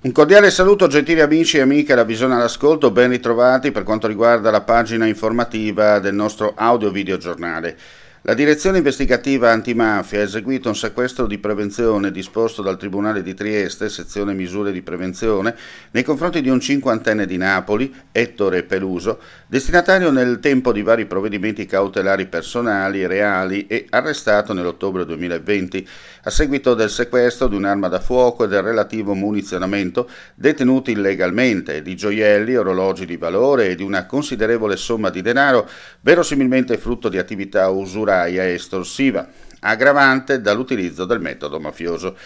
Un cordiale saluto gentili amici e amiche da Bisogna all'ascolto, ben ritrovati per quanto riguarda la pagina informativa del nostro audio video giornale. La direzione investigativa antimafia ha eseguito un sequestro di prevenzione disposto dal Tribunale di Trieste, sezione misure di prevenzione, nei confronti di un cinquantenne di Napoli, Ettore Peluso, destinatario nel tempo di vari provvedimenti cautelari personali, e reali e arrestato nell'ottobre 2020 a seguito del sequestro di un'arma da fuoco e del relativo munizionamento detenuti illegalmente, di gioielli, orologi di valore e di una considerevole somma di denaro, verosimilmente frutto di attività usurate usuraia estorsiva, aggravante dall'utilizzo del metodo mafioso.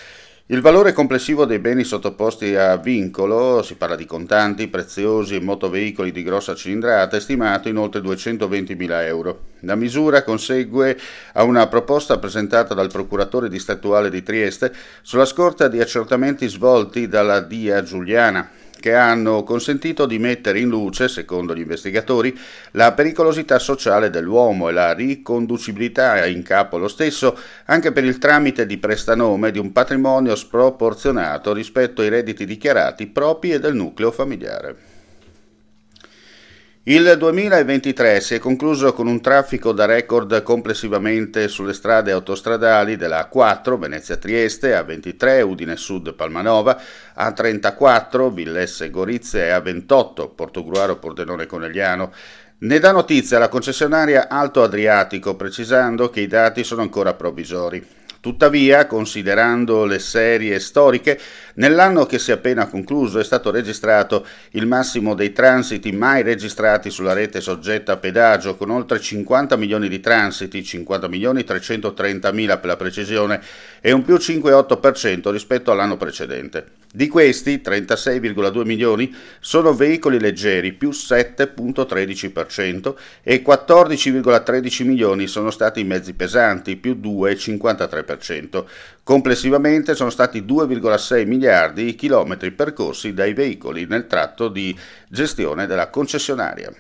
Il valore complessivo dei beni sottoposti a vincolo, si parla di contanti, preziosi e motoveicoli di grossa cilindrata, è stimato in oltre 220.000 euro. La misura consegue a una proposta presentata dal procuratore distrettuale di Trieste sulla scorta di accertamenti svolti dalla DIA Giuliana, che hanno consentito di mettere in luce, secondo gli investigatori, la pericolosità sociale dell'uomo e la riconducibilità in capo lo stesso anche per il tramite di prestanome di un patrimonio sproporzionato rispetto ai redditi dichiarati propri e del nucleo familiare. Il 2023 si è concluso con un traffico da record complessivamente sulle strade autostradali della A4 Venezia-Trieste, A23 Udine Sud-Palmanova, A34 Villesse-Gorizia e A28 Portogruaro-Pordenone-Conegliano. Ne dà notizia la concessionaria Alto Adriatico, precisando che i dati sono ancora provvisori. Tuttavia, considerando le serie storiche, nell'anno che si è appena concluso è stato registrato il massimo dei transiti mai registrati sulla rete soggetta a pedaggio, con oltre 50 milioni di transiti, 50 milioni 330 mila per la precisione, e un più 5,8% rispetto all'anno precedente. Di questi, 36,2 milioni sono veicoli leggeri, più 7,13%, e 14,13 milioni sono stati mezzi pesanti, più 2,53%. 3%. Complessivamente sono stati 2,6 miliardi i chilometri percorsi dai veicoli nel tratto di gestione della concessionaria.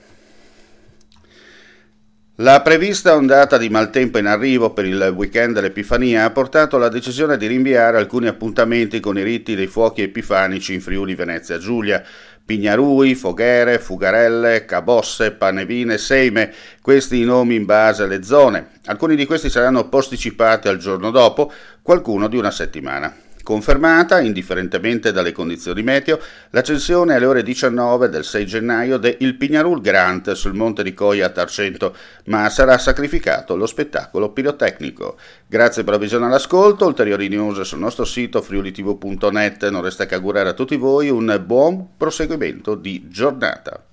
La prevista ondata di maltempo in arrivo per il weekend dell'Epifania ha portato alla decisione di rinviare alcuni appuntamenti con i riti dei fuochi epifanici in Friuli Venezia Giulia. Pignarui, Foghere, Fugarelle, Cabosse, Panevine, Seime, questi i nomi in base alle zone. Alcuni di questi saranno posticipati al giorno dopo, qualcuno di una settimana. Confermata, indifferentemente dalle condizioni meteo, l'accensione alle ore 19 del 6 gennaio del Pignarul Grant sul monte di Coia a Tarcento, ma sarà sacrificato lo spettacolo pirotecnico. Grazie per la visione all'ascolto, ulteriori news sul nostro sito friulitv.net, non resta che augurare a tutti voi un buon proseguimento di giornata.